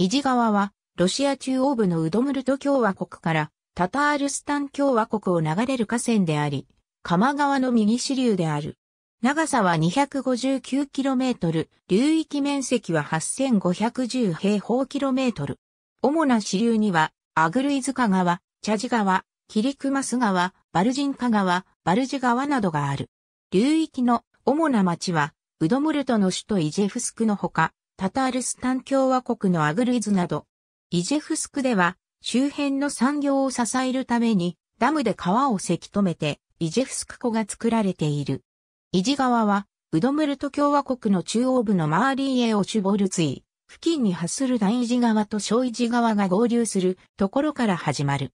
イジ川は、ロシア中央部のウドムルト共和国から、タタールスタン共和国を流れる河川であり、鎌川の右支流である。長さは 259km、流域面積は8510平方キロメートル。主な支流には、アグルイズカ川、チャジ川、キリクマス川、バルジンカ川、バルジ川などがある。流域の主な町は、ウドムルトの首都イジェフスクのほか、タタールスタン共和国のアグルイズなど、イジェフスクでは周辺の産業を支えるためにダムで川をせき止めてイジェフスク湖が作られている。イジ川はウドムルト共和国の中央部のマーリーエオシュボルツイ付近に発する大イジ川と小イジ川が合流するところから始まる。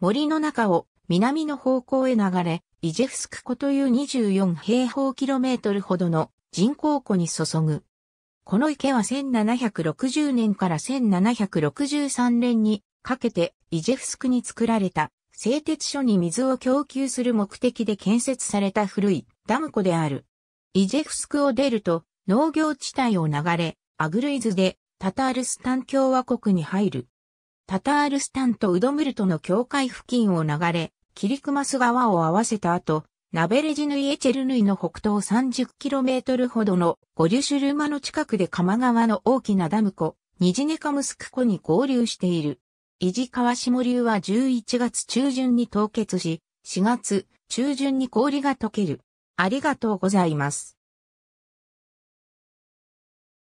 森の中を南の方向へ流れ、イジェフスク湖という24平方キロメートルほどの人工湖に注ぐ。この池は1760年から1763年にかけてイジェフスクに作られた製鉄所に水を供給する目的で建設された古いダム湖である。イジェフスクを出ると農業地帯を流れ、アグルイズでタタールスタン共和国に入る。タタールスタンとウドムルトの境界付近を流れ、キリクマス川を合わせた後、ナベレジヌイエチェルヌイの北東 30km ほどのゴリュシュルマの近くで鎌川の大きなダム湖、ニジネカムスク湖に合流している。イジ伊地川下流は11月中旬に凍結し、4月中旬に氷が溶ける。ありがとうございます。